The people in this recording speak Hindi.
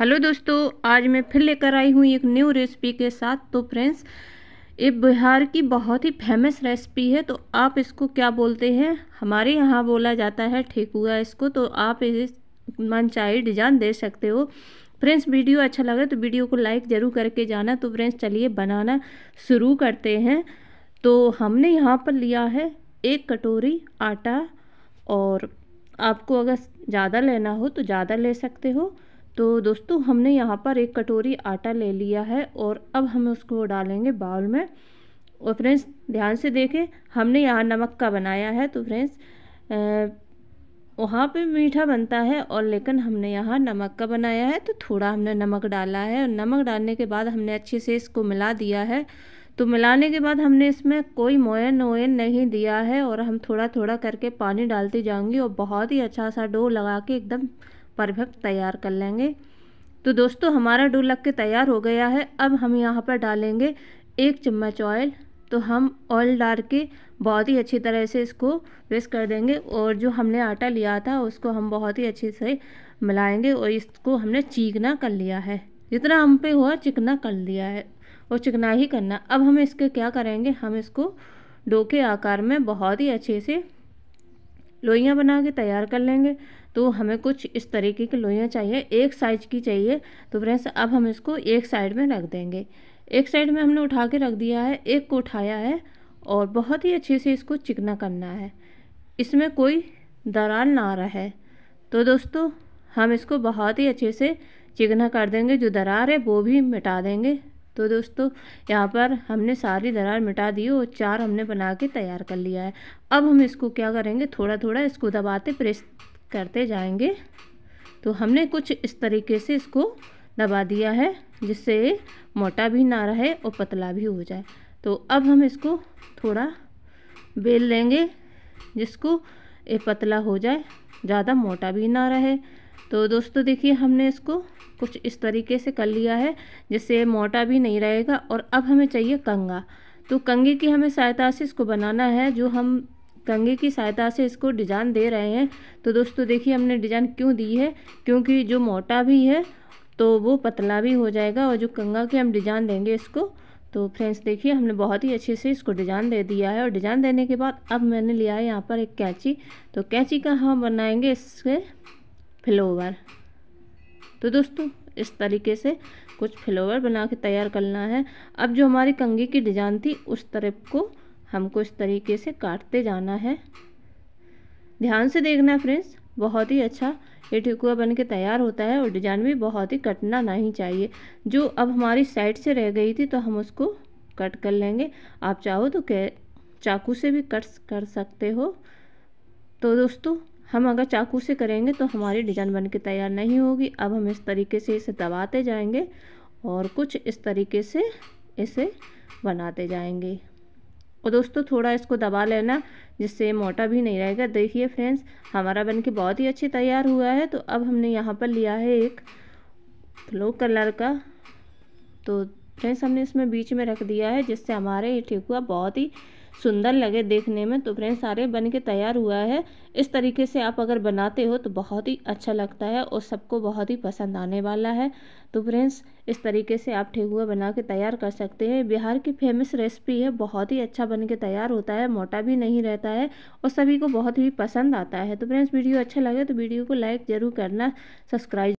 हेलो दोस्तों आज मैं फिर लेकर आई हूँ एक न्यू रेसिपी के साथ तो फ्रेंड्स ये बिहार की बहुत ही फेमस रेसिपी है तो आप इसको क्या बोलते हैं हमारे यहाँ बोला जाता है ठेकुआ इसको तो आप इस मनचाही डिजाइन दे सकते हो फ्रेंड्स वीडियो अच्छा लगे तो वीडियो को लाइक ज़रूर करके जाना तो फ्रेंड्स चलिए बनाना शुरू करते हैं तो हमने यहाँ पर लिया है एक कटोरी आटा और आपको अगर ज़्यादा लेना हो तो ज़्यादा ले सकते हो तो दोस्तों हमने यहाँ पर एक कटोरी आटा ले लिया है और अब हम उसको डालेंगे बाउल में और फ्रेंड्स ध्यान से देखें हमने यहाँ नमक का बनाया है तो फ्रेंड्स वहाँ पे मीठा बनता है और लेकिन हमने यहाँ नमक का बनाया है तो थोड़ा हमने नमक डाला है और नमक डालने के बाद हमने अच्छे से इसको मिला दिया है तो मिलाने के बाद हमने इसमें कोई मोयन वोयन नहीं दिया है और हम थोड़ा थोड़ा करके पानी डालते जाऊँगी और बहुत ही अच्छा सा डो लगा के एकदम परफेक्ट तैयार कर लेंगे तो दोस्तों हमारा डो लग के तैयार हो गया है अब हम यहाँ पर डालेंगे एक चम्मच ऑयल तो हम ऑयल डाल के बहुत ही अच्छी तरह से इसको पेस्ट कर देंगे और जो हमने आटा लिया था उसको हम बहुत ही अच्छे से मिलाएंगे और इसको हमने चीकना कर लिया है जितना हम पे हुआ चिकना कर लिया है और चिकना ही करना अब हम इसके क्या करेंगे हम इसको डो के आकार में बहुत ही अच्छे से लोइयाँ बना के तैयार कर लेंगे तो हमें कुछ इस तरीके की लोइयाँ चाहिए एक साइज की चाहिए तो फ्रेंड्स अब हम इसको एक साइड में रख देंगे एक साइड में हमने उठा के रख दिया है एक को उठाया है और बहुत ही अच्छे से इसको चिकना करना है इसमें कोई दरार ना रहे तो दोस्तों हम इसको बहुत ही अच्छे से चिकना कर देंगे जो दरार है वो भी मिटा देंगे तो दोस्तों यहाँ पर हमने सारी दरार मिटा दी और चार हमने बना के तैयार कर लिया है अब हम इसको क्या करेंगे थोड़ा थोड़ा इसको दबाते प्रेस करते जाएंगे तो हमने कुछ इस तरीके से इसको दबा दिया है जिससे मोटा भी ना रहे और पतला भी हो जाए तो अब हम इसको थोड़ा बेल लेंगे जिसको ये पतला हो जाए ज़्यादा मोटा भी ना रहे तो दोस्तों देखिए हमने इसको कुछ इस तरीके से कर लिया है जिससे मोटा भी नहीं रहेगा और अब हमें चाहिए कंगा तो कंगे की हमें सहायता से इसको बनाना है जो हम कंगे की सहायता से इसको डिजाइन दे रहे हैं तो दोस्तों देखिए हमने डिजाइन क्यों दी है क्योंकि जो मोटा भी है तो वो पतला भी हो जाएगा और जो कंगा के हम डिजाइन देंगे इसको तो फ्रेंड्स देखिए हमने बहुत ही अच्छे से इसको डिजाइन दे दिया है और डिजाइन देने के बाद अब मैंने लिया है यहाँ पर एक कैंची तो कैंची का हम बनाएंगे इससे फ्लोवर तो दोस्तों इस तरीके से कुछ फ्लोवर बना के तैयार करना है अब जो हमारी कंगी की डिजाइन थी उस तरफ को हमको इस तरीके से काटते जाना है ध्यान से देखना फ्रेंड्स बहुत ही अच्छा ये ठिकुआ बन के तैयार होता है और डिजाइन भी बहुत ही कटना नहीं चाहिए जो अब हमारी साइड से रह गई थी तो हम उसको कट कर लेंगे आप चाहो तो कै चाकू से भी कट कर सकते हो तो दोस्तों हम अगर चाकू से करेंगे तो हमारी डिजाइन बन के तैयार नहीं होगी अब हम इस तरीके से इसे दबाते जाएंगे और कुछ इस तरीके से इसे बनाते जाएंगे और दोस्तों थोड़ा इसको दबा लेना जिससे मोटा भी नहीं रहेगा देखिए फ्रेंड्स हमारा बन के बहुत ही अच्छे तैयार हुआ है तो अब हमने यहाँ पर लिया है एक फ्लो कलर का तो फ्रेंड्स हमने इसमें बीच में रख दिया है जिससे हमारे ये ठेकुआ बहुत ही सुंदर लगे देखने में तो फ्रेंड्स सारे बन के तैयार हुआ है इस तरीके से आप अगर बनाते हो तो बहुत ही अच्छा लगता है और सबको बहुत ही पसंद आने वाला है तो फ्रेंड्स इस तरीके से आप ठेकुआ बना के तैयार कर सकते हैं बिहार की फेमस रेसिपी है बहुत ही अच्छा बन के तैयार होता है मोटा भी नहीं रहता है और सभी को बहुत ही पसंद आता है तो फ्रेंड्स वीडियो अच्छा लगे तो वीडियो को लाइक ज़रूर करना सब्सक्राइब